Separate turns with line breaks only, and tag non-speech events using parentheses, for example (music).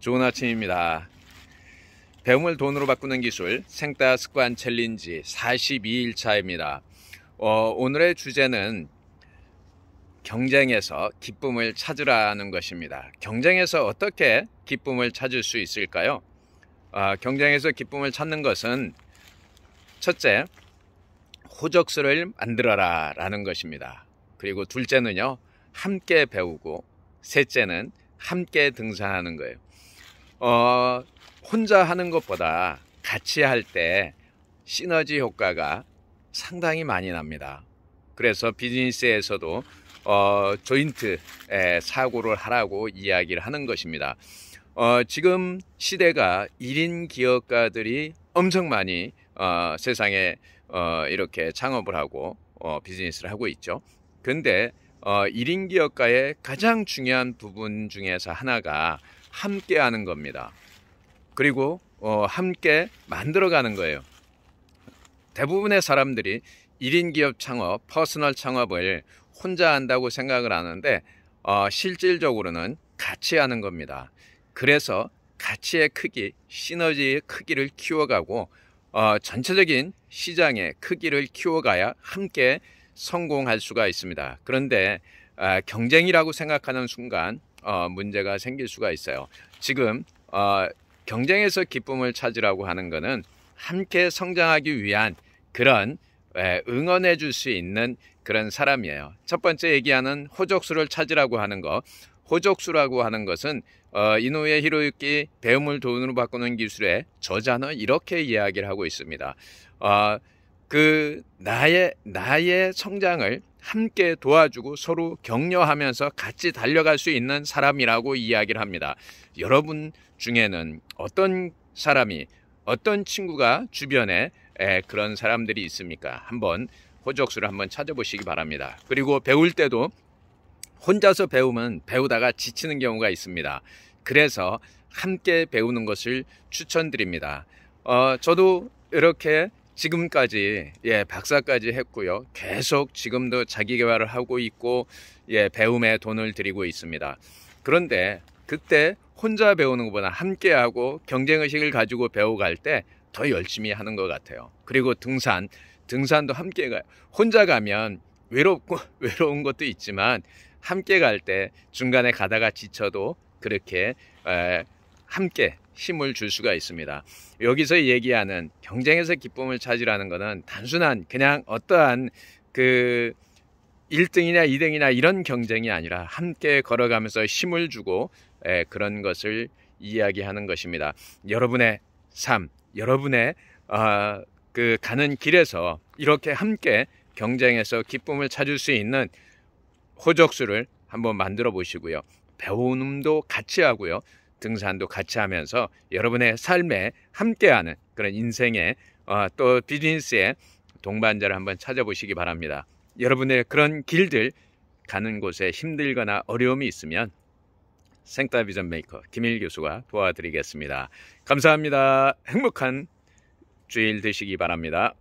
좋은 아침입니다. 배움을 돈으로 바꾸는 기술 생따 습관 챌린지 42일차입니다. 어, 오늘의 주제는 경쟁에서 기쁨을 찾으라는 것입니다. 경쟁에서 어떻게 기쁨을 찾을 수 있을까요? 어, 경쟁에서 기쁨을 찾는 것은 첫째, 호적수를 만들어라 라는 것입니다. 그리고 둘째는요, 함께 배우고 셋째는 함께 등산하는 거예요. 어, 혼자 하는 것보다 같이 할 때 시너지 효과가 상당히 많이 납니다. 그래서 비즈니스에서도 어, 조인트 사고를 하라고 이야기를 하는 것입니다. 어, 지금 시대가 1인 기업가들이 엄청 많이 어, 세상에 어, 이렇게 창업을 하고 어, 비즈니스를 하고 있죠. 근데 어, 1인 기업가의 가장 중요한 부분 중에서 하나가 함께 하는 겁니다. 그리고 어, 함께 만들어가는 거예요. 대부분의 사람들이 1인 기업 창업, 퍼스널 창업을 혼자 한다고 생각을 하는데 어, 실질적으로는 같이 하는 겁니다. 그래서 가치의 크기, 시너지의 크기를 키워가고 어, 전체적인 시장의 크기를 키워가야 함께 성공할 수가 있습니다. 그런데 어, 경쟁이라고 생각하는 순간 어, 문제가 생길 수가 있어요. 지금 어, 경쟁에서 기쁨을 찾으라고 하는 것은 함께 성장하기 위한 그런 에, 예, 응원해 줄 수 있는 그런 사람이에요. 첫 번째 얘기하는 호적수를 찾으라고 하는 거. 호적수라고 하는 것은 어, 이노의 히로유키 배움을 돈으로 바꾸는 기술의 저자는 이렇게 이야기를 하고 있습니다. 어, 그 나의 나의 성장을 함께 도와주고 서로 격려하면서 같이 달려갈 수 있는 사람이라고 이야기를 합니다. 여러분 중에는 어떤 사람이 어떤 친구가 주변에 그런 사람들이 있습니까? 한번 호적수를 한번 찾아보시기 바랍니다. 그리고 배울 때도 혼자서 배우면 배우다가 지치는 경우가 있습니다. 그래서 함께 배우는 것을 추천드립니다. 어, 저도 이렇게 지금까지 예 박사까지 했고요. 계속 지금도 자기 개발을 하고 있고 예 배움에 돈을 들이고 있습니다. 그런데 그때 혼자 배우는 것보다 함께하고 경쟁의식을 가지고 배워갈 때 더 열심히 하는 것 같아요. 그리고 등산, 등산도 함께 가요. 혼자 가면 외롭고 (laughs) 외로운 것도 있지만 함께 갈 때 중간에 가다가 지쳐도 그렇게 에, 함께 힘을 줄 수가 있습니다. 여기서 얘기하는 경쟁에서 기쁨을 찾으라는 것은 단순한 그냥 어떠한 그1등이나2등이나 이런 경쟁이 아니라 함께 걸어가면서 힘을 주고 예, 그런 것을 이야기하는 것입니다. 여러분의 삶, 여러분의 어, 그 가는 길에서 이렇게 함께 경쟁에서 기쁨을 찾을 수 있는 호적수를 한번 만들어 보시고요. 배움도 같이 하고요. 등산도 같이 하면서 여러분의 삶에 함께하는 그런 인생의 어, 또 비즈니스의 동반자를 한번 찾아보시기 바랍니다. 여러분의 그런 길들 가는 곳에 힘들거나 어려움이 있으면 생타비전 메이커 김일 교수가 도와드리겠습니다. 감사합니다. 행복한 주일 되시기 바랍니다.